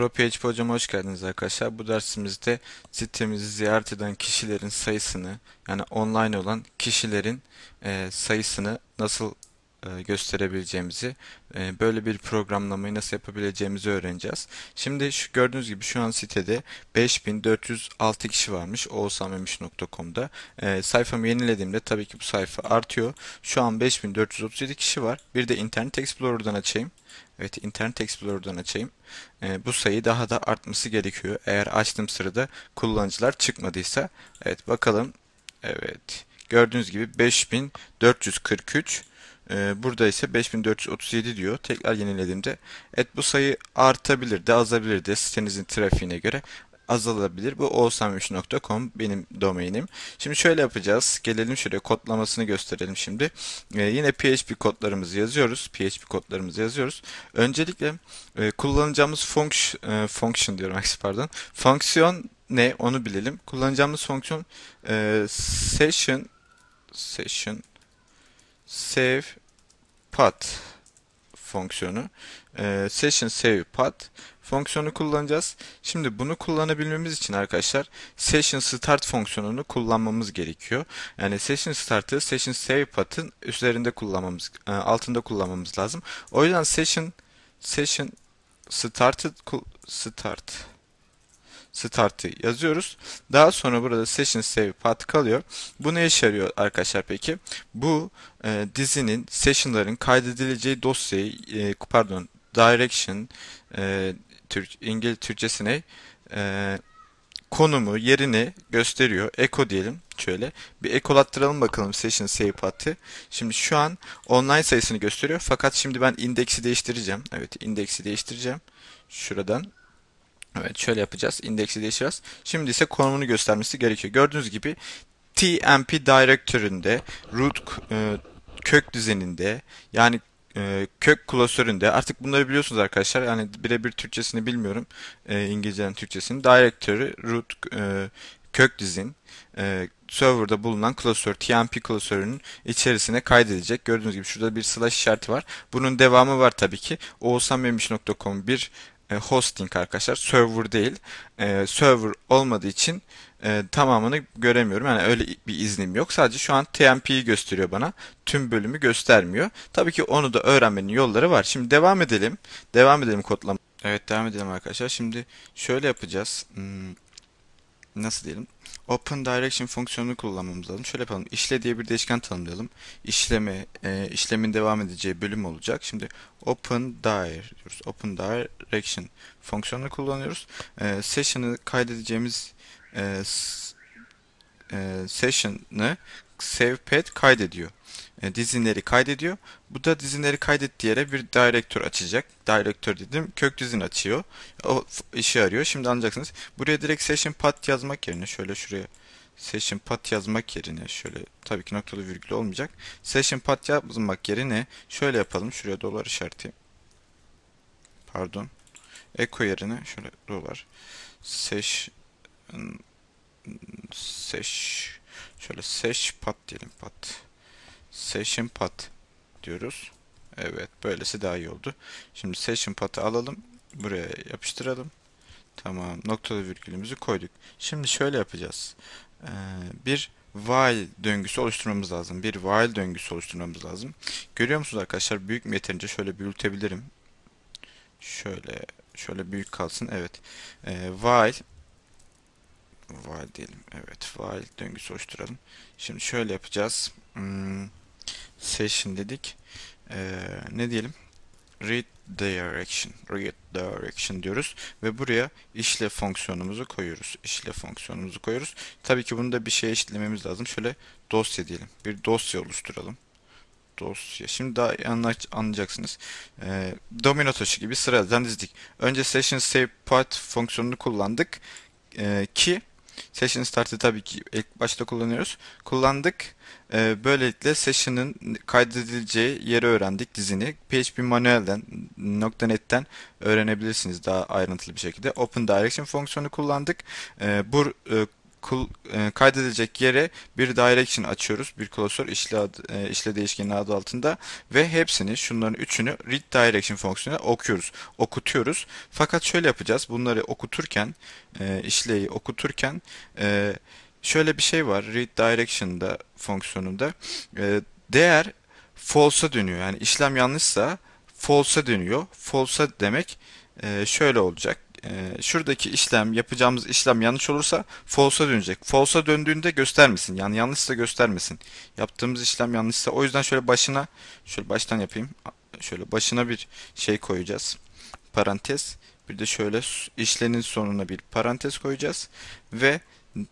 ProPHP hocama hoş geldiniz arkadaşlar. Bu dersimizde sitemizi ziyaret eden kişilerin sayısını yani online olan kişilerin e, sayısını nasıl e, gösterebileceğimizi, e, böyle bir programlamayı nasıl yapabileceğimizi öğreneceğiz. Şimdi şu gördüğünüz gibi şu an sitede 5406 kişi varmış oğuzhanmemiş.com'da. E, sayfamı yenilediğimde tabii ki bu sayfa artıyor. Şu an 5437 kişi var. Bir de Internet Explorer'dan açayım. Evet Internet Explorer'dan açayım. E, bu sayı daha da artması gerekiyor. Eğer açtığım sırada kullanıcılar çıkmadıysa. Evet bakalım. Evet gördüğünüz gibi 5443 e, ee, burada ise 5437 diyor. Tekrar yenilediğimde evet bu sayı artabilir de azabilir de sitenizin trafiğine göre azalabilir. Bu oğuzhan3.com benim domainim. Şimdi şöyle yapacağız. Gelelim şuraya kodlamasını gösterelim şimdi. Ee, yine PHP kodlarımızı yazıyoruz. PHP kodlarımızı yazıyoruz. Öncelikle e, kullanacağımız function, e, function diyorum pardon. Fonksiyon ne onu bilelim. Kullanacağımız fonksiyon e, session session save path fonksiyonu. E, session save path fonksiyonu kullanacağız. Şimdi bunu kullanabilmemiz için arkadaşlar session start fonksiyonunu kullanmamız gerekiyor. Yani session start'ı session save path'ın üzerinde kullanmamız e, altında kullanmamız lazım. O yüzden session session start'ı start start'ı yazıyoruz. Daha sonra burada session save path kalıyor. Bu ne işe arkadaşlar peki? Bu e, dizinin session'ların kaydedileceği dosyayı e, pardon direction e, Türk İngil Türkçesine e, konumu, yerini gösteriyor. Eko diyelim şöyle. Bir ekolattıralım bakalım session save path'i. Şimdi şu an online sayısını gösteriyor. Fakat şimdi ben indeksi değiştireceğim. Evet indeksi değiştireceğim. Şuradan Evet şöyle yapacağız. İndeksi değiştireceğiz. Şimdi ise konumunu göstermesi gerekiyor. Gördüğünüz gibi TMP Directory'ünde root e, kök düzeninde yani e, kök klasöründe artık bunları biliyorsunuz arkadaşlar yani birebir Türkçesini bilmiyorum e, İngilizcenin Türkçesini direktörü root e, kök dizin e, serverda bulunan klasör TMP klasörünün içerisine kaydedecek. Gördüğünüz gibi şurada bir slash işareti var. Bunun devamı var tabii ki. oğuzhanmemiş.com bir e, hosting arkadaşlar. Server değil. E, server olmadığı için e, tamamını göremiyorum. Yani öyle bir iznim yok. Sadece şu an TMP'yi gösteriyor bana. Tüm bölümü göstermiyor. Tabii ki onu da öğrenmenin yolları var. Şimdi devam edelim. Devam edelim kodlama. Evet devam edelim arkadaşlar. Şimdi şöyle yapacağız. Hmm, nasıl diyelim? Open Direction fonksiyonunu kullanmamız lazım. Şöyle yapalım. İşle diye bir değişken tanımlayalım. İşlemi, e, işlemin devam edeceği bölüm olacak. Şimdi Open Dir diyoruz. Open Direction fonksiyonunu kullanıyoruz. E, session'ı kaydedeceğimiz e, e, session'ı SavePad kaydediyor. E, dizinleri kaydediyor. Bu da dizinleri kaydetti yere bir direktör açacak. Direktör dedim kök dizin açıyor. O işi arıyor. Şimdi anlayacaksınız. Buraya direkt session path yazmak yerine şöyle şuraya session path yazmak yerine şöyle tabii ki noktalı virgül olmayacak. Session path yazmak yerine şöyle yapalım. Şuraya dolar işareti. Pardon. Eko yerine şöyle dolar. Session. seş şöyle seş pat diyelim pat. Session Path diyoruz. Evet böylesi daha iyi oldu. Şimdi Session Path'ı alalım. Buraya yapıştıralım. Tamam noktalı virgülümüzü koyduk. Şimdi şöyle yapacağız. Ee, bir while döngüsü oluşturmamız lazım. Bir while döngüsü oluşturmamız lazım. Görüyor musunuz arkadaşlar? Büyük mü yeterince şöyle büyütebilirim. Şöyle şöyle büyük kalsın. Evet. Ee, while while diyelim. Evet. While döngüsü oluşturalım. Şimdi şöyle yapacağız. Hmm session dedik. Ee, ne diyelim? Read direction, read direction diyoruz ve buraya işle fonksiyonumuzu koyuyoruz. İşle fonksiyonumuzu koyuyoruz. Tabii ki bunu da bir şeye işlememiz lazım. Şöyle dosya diyelim. Bir dosya oluşturalım. Dosya. Şimdi daha anlayacaksınız. Ee, domino taşı gibi sıradan dizdik. Önce session save part fonksiyonunu kullandık ee, ki Session Start'ı tabii ki ilk başta kullanıyoruz. Kullandık. E, böylelikle session'ın kaydedileceği yeri öğrendik dizini. PHP manuelden, .NET'ten öğrenebilirsiniz daha ayrıntılı bir şekilde. Open Direction fonksiyonu kullandık. Ee, e, bu e, e, kaydedilecek yere bir direction açıyoruz. Bir klasör işle, ad, e, işle değişkenin adı altında ve hepsini şunların üçünü read direction fonksiyonuna okuyoruz. Okutuyoruz. Fakat şöyle yapacağız. Bunları okuturken e, işleyi okuturken e, şöyle bir şey var. Read direction'da fonksiyonunda değer false'a dönüyor. Yani işlem yanlışsa false'a dönüyor. False'a demek şöyle olacak. E, şuradaki işlem yapacağımız işlem yanlış olursa false'a dönecek. False'a döndüğünde göstermesin. Yani yanlışsa göstermesin. Yaptığımız işlem yanlışsa o yüzden şöyle başına şöyle baştan yapayım. Şöyle başına bir şey koyacağız. Parantez. Bir de şöyle işlemin sonuna bir parantez koyacağız ve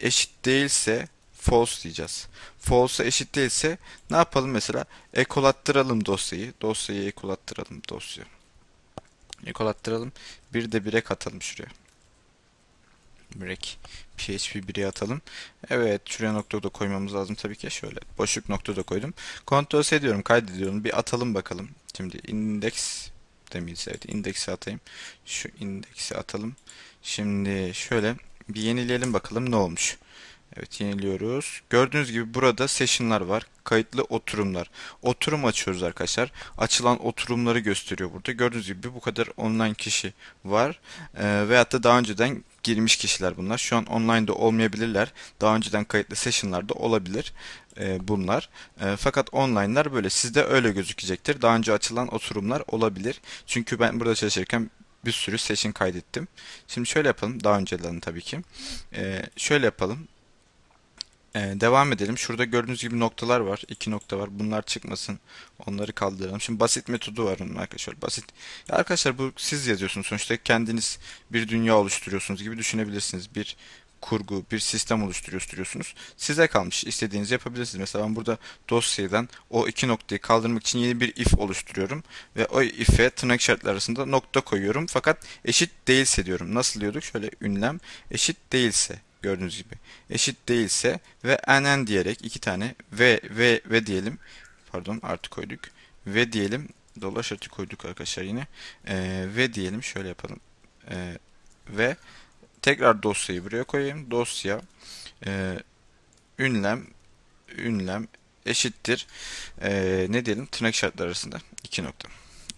eşit değilse false diyeceğiz. False'a eşit değilse ne yapalım mesela? Ekolattıralım dosyayı. Dosyayı ekolattıralım dosyayı. Nikolattıralım. Bir de birek atalım şuraya. Birek. PHP 1'e atalım. Evet şuraya nokta da koymamız lazım tabii ki. Şöyle boşluk nokta da koydum. Kontrol ediyorum, kaydediyorum. Bir atalım bakalım. Şimdi index demeyiz. Evet indeksi atayım. Şu indeksi atalım. Şimdi şöyle bir yenileyelim bakalım ne olmuş. Evet yeniliyoruz. Gördüğünüz gibi burada session'lar var. Kayıtlı oturumlar. Oturum açıyoruz arkadaşlar. Açılan oturumları gösteriyor burada. Gördüğünüz gibi bu kadar online kişi var. E, veyahut da daha önceden girmiş kişiler bunlar. Şu an online'da olmayabilirler. Daha önceden kayıtlı session'larda olabilir e, bunlar. E, fakat online'lar böyle. Sizde öyle gözükecektir. Daha önce açılan oturumlar olabilir. Çünkü ben burada çalışırken bir sürü session kaydettim. Şimdi şöyle yapalım. Daha öncelerini tabii ki. E, şöyle yapalım. Ee, devam edelim. Şurada gördüğünüz gibi noktalar var. iki nokta var. Bunlar çıkmasın. Onları kaldıralım. Şimdi basit metodu var onun arkadaşlar. Basit. Ya arkadaşlar bu siz yazıyorsunuz. Sonuçta kendiniz bir dünya oluşturuyorsunuz gibi düşünebilirsiniz. Bir kurgu, bir sistem oluşturuyorsunuz. Size kalmış. İstediğinizi yapabilirsiniz. Mesela ben burada dosyadan o iki noktayı kaldırmak için yeni bir if oluşturuyorum. Ve o if'e tırnak işaretleri arasında nokta koyuyorum. Fakat eşit değilse diyorum. Nasıl diyorduk? Şöyle ünlem. Eşit değilse gördüğünüz gibi eşit değilse ve nn diyerek iki tane v v v diyelim pardon artı koyduk v diyelim dolaş artı koyduk arkadaşlar yine ee, ve diyelim şöyle yapalım ee, ve tekrar dosyayı buraya koyayım dosya e, ünlem ünlem eşittir e, ne diyelim tırnak şartları arasında iki nokta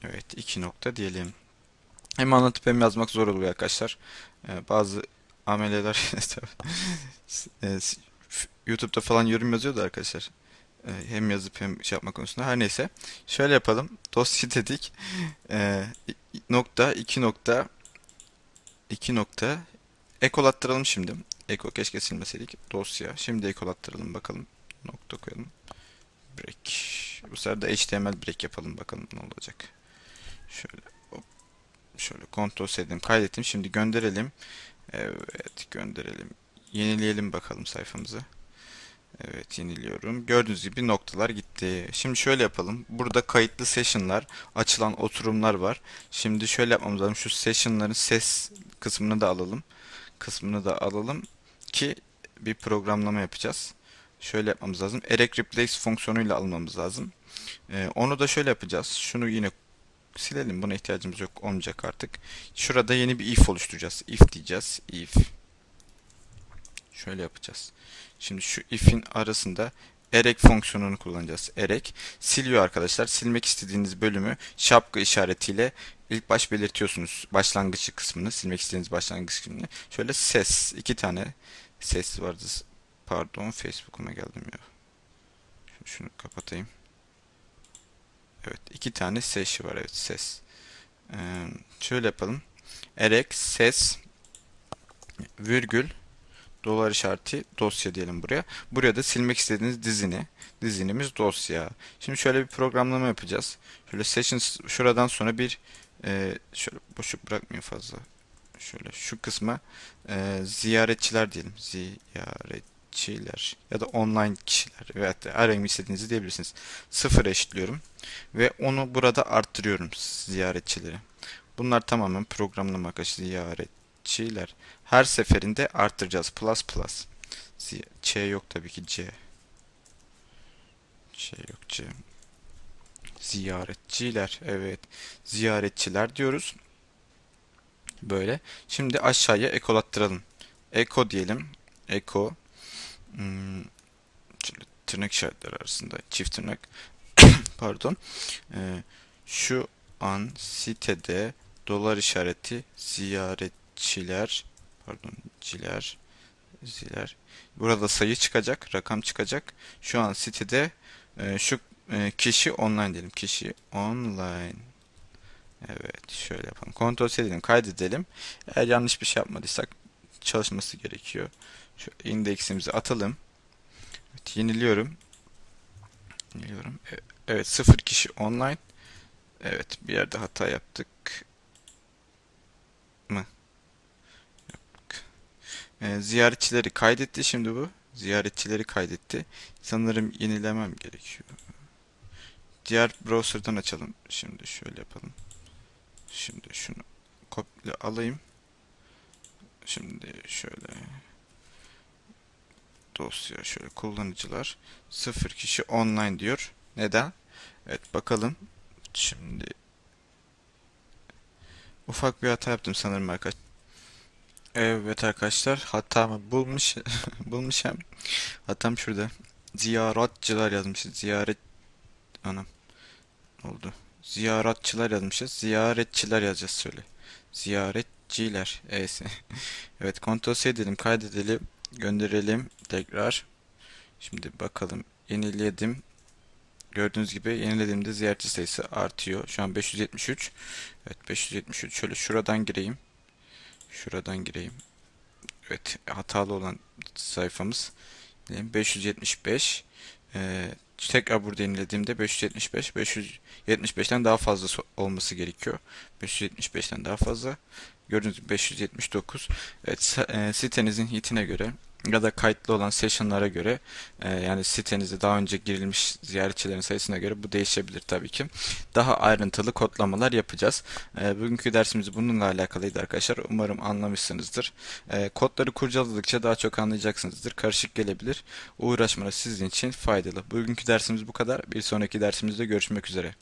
evet iki nokta diyelim hem anlatıp hem yazmak zor oluyor arkadaşlar. Ee, bazı ameleler e, YouTube'da falan yorum yazıyordu arkadaşlar. E, hem yazıp hem şey yapma konusunda. Her neyse. Şöyle yapalım. Dosya dedik. E, nokta, iki nokta, iki nokta. Ekolattıralım şimdi. Eko keşke silmeseydik. Dosya. Şimdi ekolattıralım bakalım. Nokta koyalım. Break. Bu sefer de HTML break yapalım bakalım ne olacak. Şöyle hop. Şöyle kontrol edelim. Kaydettim. Şimdi gönderelim. Evet gönderelim. Yenileyelim bakalım sayfamızı. Evet yeniliyorum. Gördüğünüz gibi noktalar gitti. Şimdi şöyle yapalım. Burada kayıtlı session'lar, açılan oturumlar var. Şimdi şöyle yapmamız lazım. Şu session'ların ses kısmını da alalım. Kısmını da alalım ki bir programlama yapacağız. Şöyle yapmamız lazım. Erek replace fonksiyonuyla almamız lazım. Ee, onu da şöyle yapacağız. Şunu yine silelim. Buna ihtiyacımız yok olmayacak artık. Şurada yeni bir if oluşturacağız. If diyeceğiz. If. Şöyle yapacağız. Şimdi şu if'in arasında erek fonksiyonunu kullanacağız. Erek siliyor arkadaşlar. Silmek istediğiniz bölümü şapka işaretiyle ilk baş belirtiyorsunuz. Başlangıç kısmını, silmek istediğiniz başlangıç kısmını. Şöyle ses, iki tane ses vardı. Pardon, Facebook'uma geldim ya. Şunu kapatayım. Evet iki tane sesi var evet ses. Ee, şöyle yapalım. Erek ses virgül dolar işareti dosya diyelim buraya. Buraya da silmek istediğiniz dizini. Dizinimiz dosya. Şimdi şöyle bir programlama yapacağız. Şöyle sessions şuradan sonra bir e, şöyle boşluk bırakmayın fazla. Şöyle şu kısma e, ziyaretçiler diyelim. Ziyaret kişiler ya da online kişiler veya da herhangi istediğinizi diyebilirsiniz. Sıfır eşitliyorum ve onu burada arttırıyorum ziyaretçileri. Bunlar tamamen programlama arkadaşı ziyaretçiler. Her seferinde arttıracağız. Plus plus. C yok tabii ki C. Şey yok C. Ziyaretçiler. Evet. Ziyaretçiler diyoruz. Böyle. Şimdi aşağıya ekolattıralım. Eko diyelim. Eko hmm, tırnak işaretleri arasında çift tırnak pardon ee, şu an sitede dolar işareti ziyaretçiler pardon ciler ziler burada sayı çıkacak rakam çıkacak şu an sitede e, şu e, kişi online diyelim kişi online evet şöyle yapalım kontrol edelim kaydedelim eğer yanlış bir şey yapmadıysak çalışması gerekiyor. Şu indeksimizi atalım. Evet, yeniliyorum. Yeniliyorum. E, evet sıfır kişi online. Evet bir yerde hata yaptık mı? Yaptık. Ee, ziyaretçileri kaydetti şimdi bu. Ziyaretçileri kaydetti. Sanırım yenilemem gerekiyor. Diğer browser'dan açalım. Şimdi şöyle yapalım. Şimdi şunu kopya alayım. Şimdi şöyle dosya şöyle kullanıcılar sıfır kişi online diyor. Neden? Evet bakalım. Şimdi ufak bir hata yaptım sanırım arkadaş. Evet arkadaşlar hatamı bulmuş bulmuş hem hatam şurada. ziyaretçiler yazmışız. Ziyaret anam oldu. ziyaretçiler yazmışız. Ziyaretçiler yazacağız söyle. Ziyaret Ciler. E, evet. evet Ctrl C Kaydedelim. Gönderelim. Tekrar. Şimdi bakalım. Yeniledim. Gördüğünüz gibi yenilediğimde ziyaretçi sayısı artıyor. Şu an 573. Evet 573. Şöyle şuradan gireyim. Şuradan gireyim. Evet hatalı olan sayfamız. 575. Ee, tekrar burada inlediğimde 575 575'ten daha fazla olması gerekiyor. 575'ten daha fazla. Gördüğünüz gibi 579. Evet e, sitenizin hitine göre ya da kayıtlı olan session'lara göre e, yani sitenize daha önce girilmiş ziyaretçilerin sayısına göre bu değişebilir tabii ki. Daha ayrıntılı kodlamalar yapacağız. E, bugünkü dersimiz bununla alakalıydı arkadaşlar. Umarım anlamışsınızdır. E, kodları kurcaladıkça daha çok anlayacaksınızdır. Karışık gelebilir. Uğraşmanız sizin için faydalı. Bugünkü dersimiz bu kadar. Bir sonraki dersimizde görüşmek üzere.